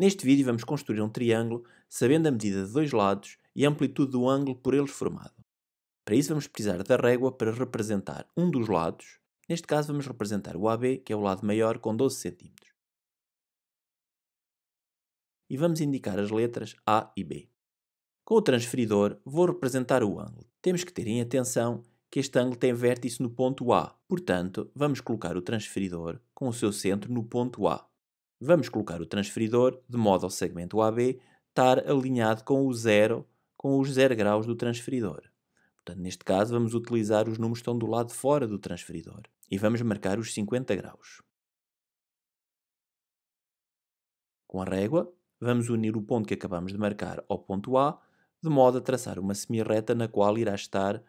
Neste vídeo vamos construir um triângulo sabendo a medida de dois lados e a amplitude do ângulo por eles formado. Para isso vamos precisar da régua para representar um dos lados, neste caso vamos representar o AB, que é o lado maior, com 12 cm. E vamos indicar as letras A e B. Com o transferidor vou representar o ângulo. Temos que ter em atenção que este ângulo tem vértice no ponto A, portanto vamos colocar o transferidor com o seu centro no ponto A. Vamos colocar o transferidor de modo ao segmento AB estar alinhado com o zero, com os zero graus do transferidor. Portanto, neste caso, vamos utilizar os números que estão do lado de fora do transferidor e vamos marcar os 50 graus. Com a régua, vamos unir o ponto que acabamos de marcar ao ponto A, de modo a traçar uma semirreta na qual irá estar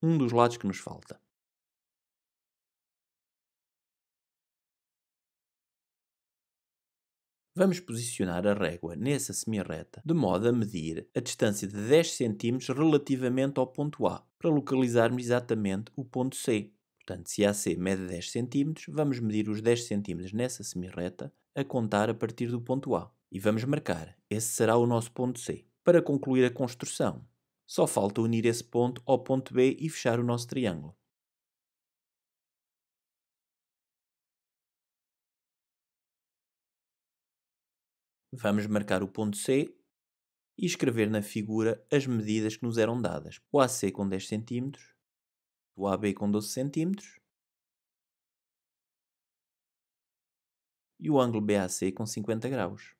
um dos lados que nos falta. Vamos posicionar a régua nessa semirreta de modo a medir a distância de 10 cm relativamente ao ponto A, para localizarmos exatamente o ponto C. Portanto, se AC mede 10 cm, vamos medir os 10 cm nessa semirreta a contar a partir do ponto A. E vamos marcar, esse será o nosso ponto C. Para concluir a construção, só falta unir esse ponto ao ponto B e fechar o nosso triângulo. Vamos marcar o ponto C e escrever na figura as medidas que nos eram dadas. O AC com 10 cm, o AB com 12 cm e o ângulo BAC com 50 graus.